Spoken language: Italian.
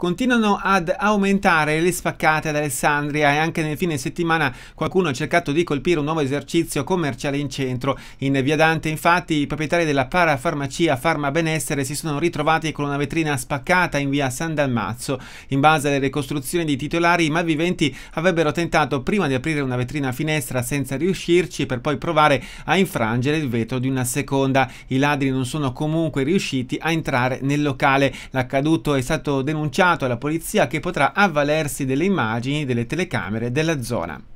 Continuano ad aumentare le spaccate ad Alessandria e anche nel fine settimana qualcuno ha cercato di colpire un nuovo esercizio commerciale in centro. In Via Dante infatti i proprietari della parafarmacia Farma Benessere si sono ritrovati con una vetrina spaccata in via San Dalmazzo. In base alle ricostruzioni di titolari i malviventi avrebbero tentato prima di aprire una vetrina a finestra senza riuscirci per poi provare a infrangere il vetro di una seconda. I ladri non sono comunque riusciti a entrare nel locale. L'accaduto è stato denunciato comunicato alla polizia che potrà avvalersi delle immagini delle telecamere della zona.